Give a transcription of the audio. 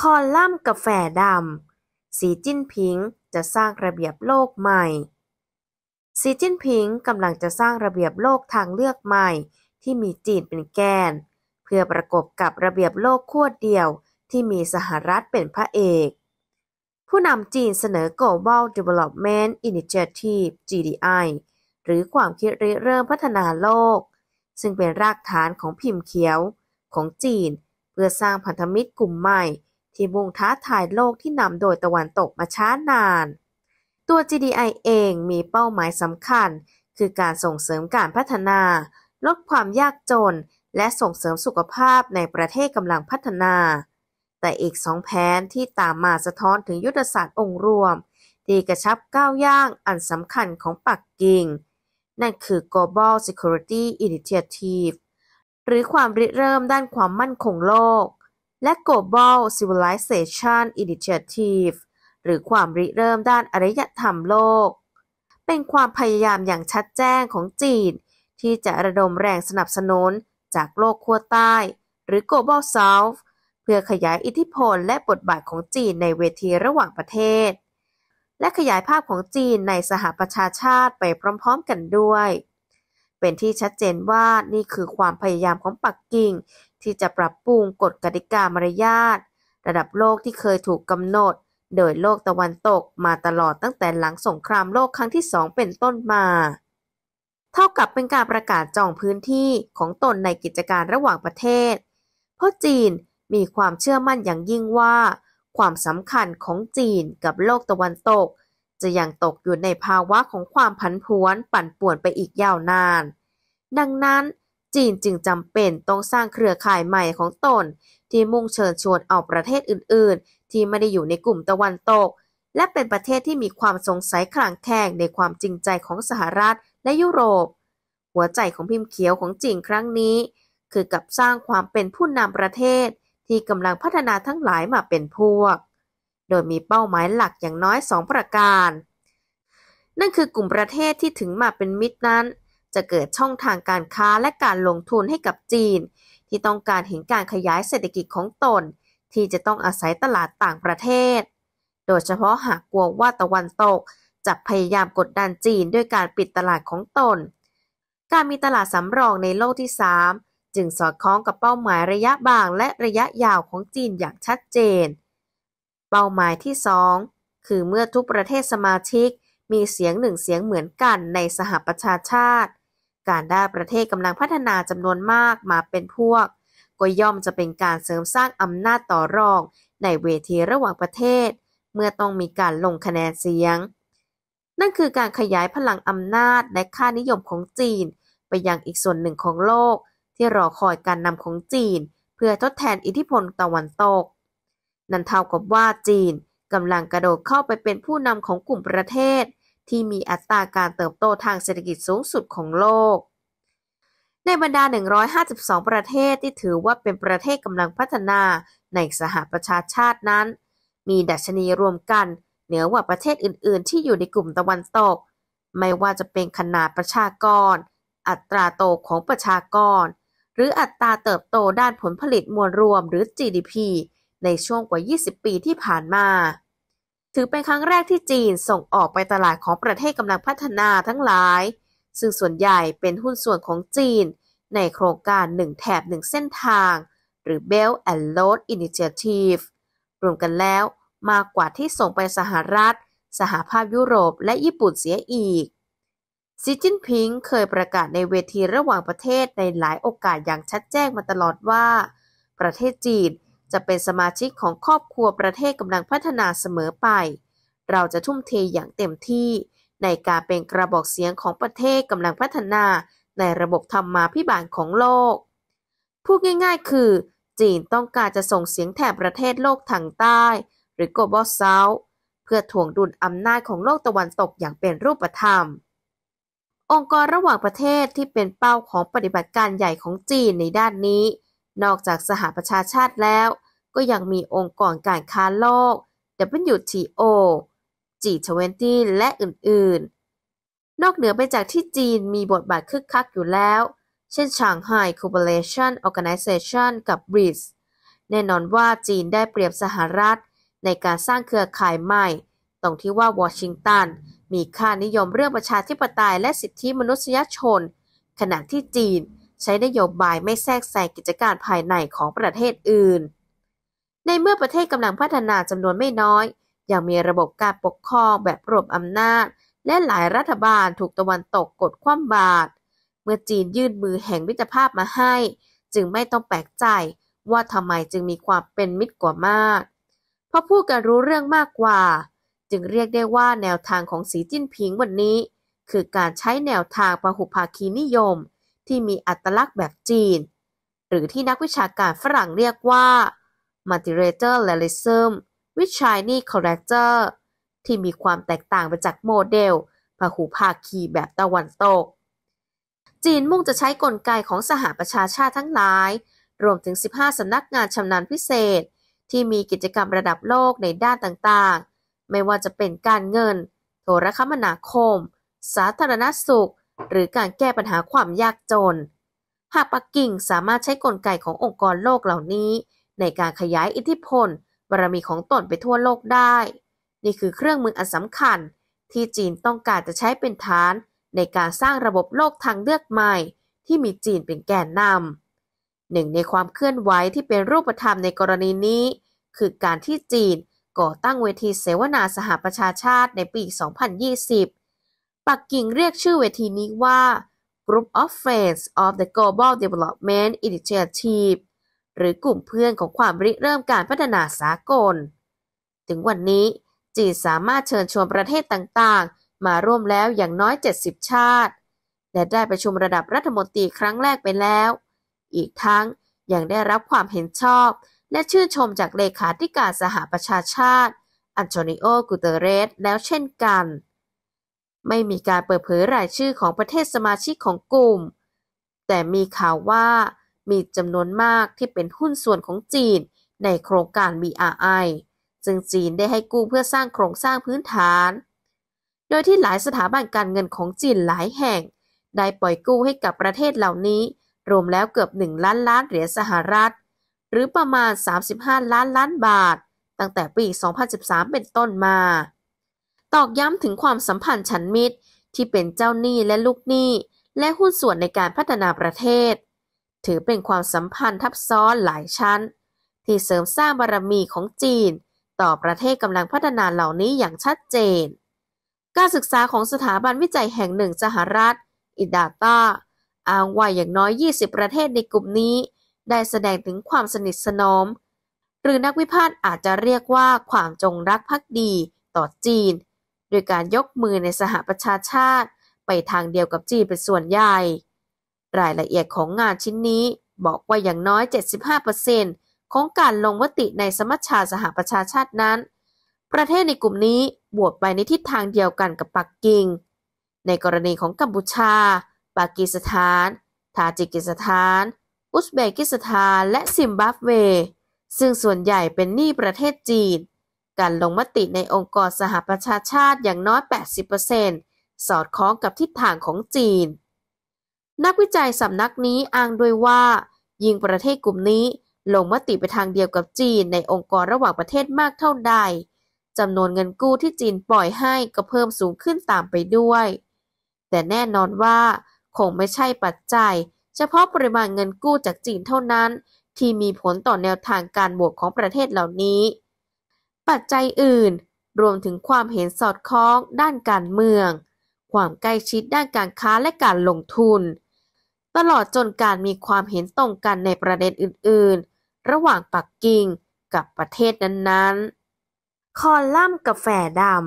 คอลัมน์กาแฟดำ สีจิ้นผิงจะสร้างระเบียบโลกใหม่ สีจิ้นผิงกำลังจะสร้างระเบียบโลกทางเลือกใหม่ที่มีจีนเป็นแกน เพื่อประกบกับระเบียบโลกขั้วเดียวที่มีสหรัฐเป็นพระเอก ผู้นำจีนเสนอ Global Development Initiative GDI หรือความคิดริเริ่มพัฒนาโลก ซึ่งเป็นรากฐานของพิมพ์เขียวของจีน เพื่อสร้างพันธมิตรกลุ่มใหม่ที่มุ่งท้าทายโลกที่นำโดยตะวันตกมาช้านาน ตัว GDI เองมีเป้าหมายสำคัญ คือการส่งเสริมการพัฒนา ลดความยากจนและส่งเสริมสุขภาพในประเทศกำลังพัฒนา แต่อีกสองแผนที่ตามมาสะท้อนถึงยุทธศาสตร์องค์รวมที่กระชับก้าวย่างอันสำคัญของปักกิ่ง นั่นคือ Global Security Initiative หรือความริเริ่มด้านความมั่นคงโลกและ Global Civilization Initiative หรือความริเริ่มด้านอารยธรรมโลก เป็นความพยายามอย่างชัดแจ้งของจีน ที่จะระดมแรงสนับสนุน จากโลกขั้วใต้ หรือ Global South เพื่อขยายอิทธิพลและบทบาทของจีนในเวทีระหว่างประเทศ และขยายภาพของจีนในสหประชาชาติไปพร้อม ๆกันด้วย เป็นที่ชัดเจนว่านี่คือความพยายามของปักกิ่งที่จะปรับปรุงกฎกติกามารยาทระดับโลกที่เคยถูกกำหนด โดยโลกตะวันตกมาตลอดตั้งแต่หลังสงครามโลกครั้งที่สองเป็นต้นมาเท่ากับเป็นการประกาศจองพื้นที่ของตนในกิจการระหว่างประเทศ เพราะจีนมีความเชื่อมั่นอย่างยิ่งว่า ความสำคัญของจีนกับโลกตะวันตก จะยังตกอยู่ในภาวะของความผันผวนปั่นป่วนไปอีกยาวนาน ดังนั้นจีนจึงจำเป็นต้องสร้างเครือข่ายใหม่ของตนที่มุ่งเชิญชวน เอาประเทศอื่นๆ ที่ไม่ได้อยู่ในกลุ่มตะวันตก และเป็นประเทศที่มีความสงสัยขลางแคลงในความจริงใจของสหรัฐและยุโรป หัวใจของพิมพ์เขียวของจีนครั้งนี้ คือกับสร้างความเป็นผู้นำประเทศ ที่กำลังพัฒนาทั้งหลายมาเป็นพวก โดยมีเป้าหมายหลักอย่างน้อยสองประการ นั่นคือกลุ่มประเทศที่ถึงมาเป็นมิตรนั้นจะเกิดช่องทางการค้าและการลงทุนให้กับจีน ที่ต้องการเห็นการขยายเศรษฐกิจของตน ที่จะต้องอาศัยตลาดต่างประเทศ โดยเฉพาะหากกลัวว่าตะวันตกจะพยายามกดดันจีนด้วยการปิดตลาดของตน การมีตลาดสำรองในโลกที่ 3 จึงสอดคล้องกับเป้าหมายระยะบางและระยะยาวของจีนอย่างชัดเจน เป้าหมายที่ 2 คือเมื่อทุกประเทศสมาชิก มีเสียงหนึ่งเสียงเหมือนกันในสหประชาชาติการได้ประเทศกำลังพัฒนาจำนวนมากมาเป็นพวกก็ย่อมจะเป็นการเสริมสร้างอำนาจต่อรอง ในเวทีระหว่างประเทศ เมื่อต้องมีการลงคะแนนเสียง นั่นคือการขยายพลังอำนาจและค่านิยมของจีน ไปยังอีกส่วนหนึ่งของโลก ที่รอคอยการนำของจีน เพื่อทดแทนอิทธิพลตะวันตก นั่นเท่ากับว่าจีนกำลังกระโดดเข้าไปเป็นผู้นำของกลุ่มประเทศที่มีอัตราการเติบโตทางเศรษฐกิจสูงสุดของโลก ในบรรดา 152 ประเทศที่ถือว่าเป็นประเทศกำลังพัฒนาในสหประชาชาตินั้น มีดัชนีรวมกันเหนือกว่าประเทศอื่น ๆ ที่อยู่ในกลุ่มตะวันตก ไม่ว่าจะเป็นขนาดประชากร อัตราโตของประชากร หรืออัตราเติบโตด้านผลผลิตมวลรวมหรือ GDP ในช่วงกว่า 20 ปีที่ผ่านมาถือเป็นครั้งแรกที่จีนส่งออกไปตลาดของประเทศกำลังพัฒนาทั้งหลาย ซึ่งส่วนใหญ่เป็นหุ้นส่วนของจีนในโครงการหนึ่งแถบหนึ่งเส้นทาง หรือ Belt and Road Initiative รวมกันแล้วมากกว่าที่ส่งไปสหรัฐ สหภาพยุโรปและญี่ปุ่นเสียอีก ซีจินพิงเคยประกาศในเวทีระหว่างประเทศในหลายโอกาสอย่างชัดแจ้งมาตลอดว่า ประเทศจีนจะเป็นสมาชิกของครอบครัวประเทศกำลังพัฒนาเสมอไป เราจะทุ่มเทอย่างเต็มที่ ในการเป็นกระบอกเสียงของประเทศกำลังพัฒนาในระบบธรรมาภิบาลของโลก พูดง่ายๆ คือ จีนต้องการจะส่งเสียงแถบประเทศโลกทางใต้ หรือ Global South เพื่อถ่วงดุลอำนาจของโลกตะวันตกอย่างเป็นรูปธรรม องค์กรระหว่างประเทศที่เป็นเป้าของปฏิบัติการใหญ่ของจีนในด้านนี้ นอกจากสหประชาชาติแล้วก็ยังมีองค์กรการค้าโลก WTO G20 และอื่นๆ นอกเหนือไปจากที่จีนมีบทบาทคึกคักอยู่แล้ว เช่น Shanghai Cooperation Organization กับ BRICS แน่นอนว่าจีนได้เปรียบสหรัฐในการสร้างเครือข่ายใหม่ ตรงที่ว่าวอชิงตันมีค่านิยมเรื่องประชาธิปไตย และสิทธิมนุษยชน ขณะที่จีนใช้นโยบายไม่แทรกแซงกิจการภายในของประเทศอื่นในเมื่อประเทศกำลังพัฒนาจำนวนไม่น้อย ยังมีระบบการปกครองแบบรวมอำนาจ และหลายรัฐบาลถูกตะวันตกกดคว่ำบาตรเมื่อจีนยื่นมือแห่งมิตรภาพมาให้ จึงไม่ต้องแปลกใจว่าทำไมจึงมีความเป็นมิตรกว่ามาก เพราะพูดกันรู้เรื่องมากกว่า จึงเรียกได้ว่าแนวทางของสีจิ้นผิงวันนี้ คือการใช้แนวทางประหุภาคีนิยม ที่มีอัตลักษณ์แบบจีน หรือที่นักวิชาการฝรั่งเรียกว่า m เ l t i l a t e r a l i s m วิชัยนี่ค s e c h a r เตอร์ที่มีความแตกต่างไปจากโมเดลพหูภาคีแบบตะวันตก จีนมุ่งจะใช้กลไกของสหประชาชาติทั้งหลาย รวมถึง 15 สำนักงานชำนาญพิเศษ ที่มีกิจกรรมระดับโลกในด้านต่างๆ ไม่ว่าจะเป็นการเงิน โทรคมนาคม สาธารณสุข หรือการแก้ปัญหาความยากจนหากปักกิ่งสามารถใช้กลไกขององค์กรโลกเหล่านี้ในการขยายอิทธิพลบารมีของตนไปทั่วโลกได้ นี่คือเครื่องมืออันสำคัญที่จีนต้องการจะใช้เป็นฐานในการสร้างระบบโลกทางเลือกใหม่ที่มีจีนเป็นแกนนำ หนึ่งในความเคลื่อนไหวที่เป็นรูปธรรมในกรณีนี้ คือการที่จีนก่อตั้งเวทีเสวนาสหประชาชาติในปี 2020 ปักกิ่งเรียกชื่อเวทีนี้ว่า Group of Friends of the Global Development Initiative หรือกลุ่มเพื่อนของความริเริ่มการพัฒนาสากล ถึงวันนี้จีนสามารถเชิญชวนประเทศต่างๆ มาร่วมแล้วอย่างน้อย 70 ชาติ และได้ประชุมระดับรัฐมนตรีครั้งแรกไปแล้ว อีกทั้งยังได้รับความเห็นชอบ และชื่นชมจากเลขาธิการสหประชาชาติอันโตนิโอ กูเตเรส แล้วเช่นกัน ไม่มีการเปิดเผยรายชื่อของประเทศสมาชิกของกลุ่ม แต่มีข่าวว่ามีจำนวนมากที่เป็นหุ้นส่วนของจีนในโครงการ BRI ซึ่งจีนได้ให้กู้เพื่อสร้างโครงสร้างพื้นฐาน โดยที่หลายสถาบันการเงินของจีนหลายแห่ง ได้ปล่อยกู้ให้กับประเทศเหล่านี้ รวมแล้วเกือบ1ล้านล้านเหรียญสหรัฐ หรือประมาณ 35 ล้านล้านบาท ตั้งแต่ปี 2013 เป็นต้นมา ตอกย้ำถึงความสัมพันธ์ฉันมิตร ที่เป็นเจ้าหนี้และลูกหนี้ และหุ้นส่วนในการพัฒนาประเทศถือเป็นความสัมพันธ์ทับซ้อนหลายชั้น ที่เสริมสร้างบารมีของจีน ต่อประเทศกำลังพัฒนาเหล่านี้อย่างชัดเจน การศึกษาของสถาบันวิจัยแห่งหนึ่งสหรัฐอิดาตาอ้างว่าอย่างน้อย 20 ประเทศในกลุ่มนี้ ได้แสดงถึงความสนิทสนม หรือนักวิพากษ์อาจจะเรียกว่าความจงรักภักดีต่อจีน โดยการยกมือในสหประชาชาติ ไปทางเดียวกับจีนเป็นส่วนใหญ่รายละเอียดของงานชิ้นนี้บอกว่าอย่างน้อย 75%ของการลงมติในสมัชชาสหประชาชาตินั้น ประเทศในกลุ่มนี้บวชไปในทิศทางเดียวกันกับปักกิ่ง ในกรณีของกัมพูชา ปากีสถาน ทาจิกิสถาน อุซเบกิสถาน และซิมบับเว ซึ่งส่วนใหญ่เป็นหนี้ประเทศจีน การลงมติในองค์กรสหประชาชาติอย่างน้อย 80%สอดคล้องกับทิศทางของจีนนักวิจัยสำนักนี้อ้างด้วยว่า ยิ่งประเทศกลุ่มนี้ลงมติไปทางเดียวกับจีนในองค์กรระหว่างประเทศมากเท่าใดจำนวนเงินกู้ที่จีนปล่อยให้ก็เพิ่มสูงขึ้นตามไปด้วย แต่แน่นอนว่า คงไม่ใช่ปัจจัยเฉพาะปริมาณเงินกู้จากจีนเท่านั้น ที่มีผลต่อแนวทางการบวกของประเทศเหล่านี้ ปัจจัยอื่นรวมถึงความเห็นสอดคล้อง ด้านการเมือง ความใกล้ชิดด้านการค้าและการลงทุนตลอดจนการมีความเห็นตรงกันในประเด็นอื่นๆ ระหว่างปักกิ่งกับประเทศนั้นๆ คอลัมน์กาแฟดำ